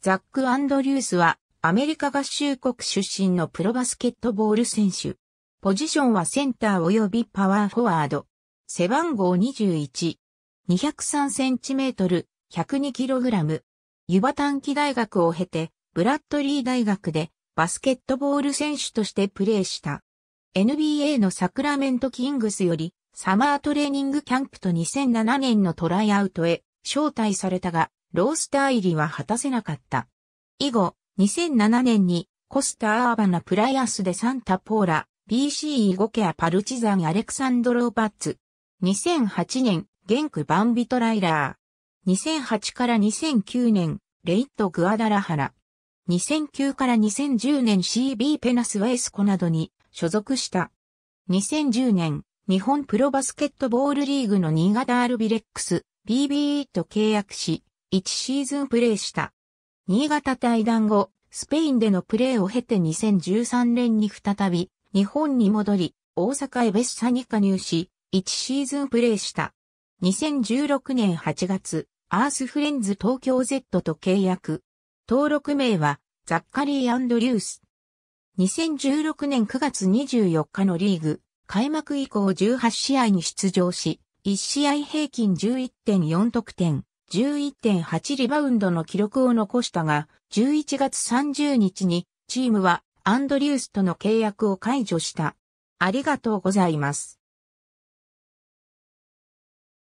ザック・アンドリュースはアメリカ合衆国出身のプロバスケットボール選手。ポジションはセンター及びパワーフォワード。背番号21。203センチメートル、102キログラム。湯葉短期大学を経て、ブラッドリー大学でバスケットボール選手としてプレーした。NBA のサクラメントキングスよりサマートレーニングキャンプと2007年のトライアウトへ招待されたが、ロースター入りは果たせなかった。以後、2007年にコスタ・ー・アーバナ・プライアスでサンタ・ポーラ、BC e ゴケア・パルチザン・アレクサンドロー・バッツ。2008年、ゲンク・バンビトライラー。2008から2009年、レイット・グアダラハラ。2009から2010年 CB ペナス・ウェイスコなどに所属した。2010年、日本プロバスケットボールリーグの新潟アルビレックス、BBE と契約し、1シーズンプレーした。新潟対談後、スペインでのプレーを経て2013年に再び、日本に戻り、大阪エベッサに加入し、1シーズンプレーした。2016年8月、アースフレンズ東京 Z と契約。登録名は、ザッカリー・アンドリュース。2016年9月24日のリーグ、開幕以降18試合に出場し、1試合平均11.4得点、11.8リバウンドの記録を残したが、11月30日にチームはアンドリュースとの契約を解除した。ありがとうございます。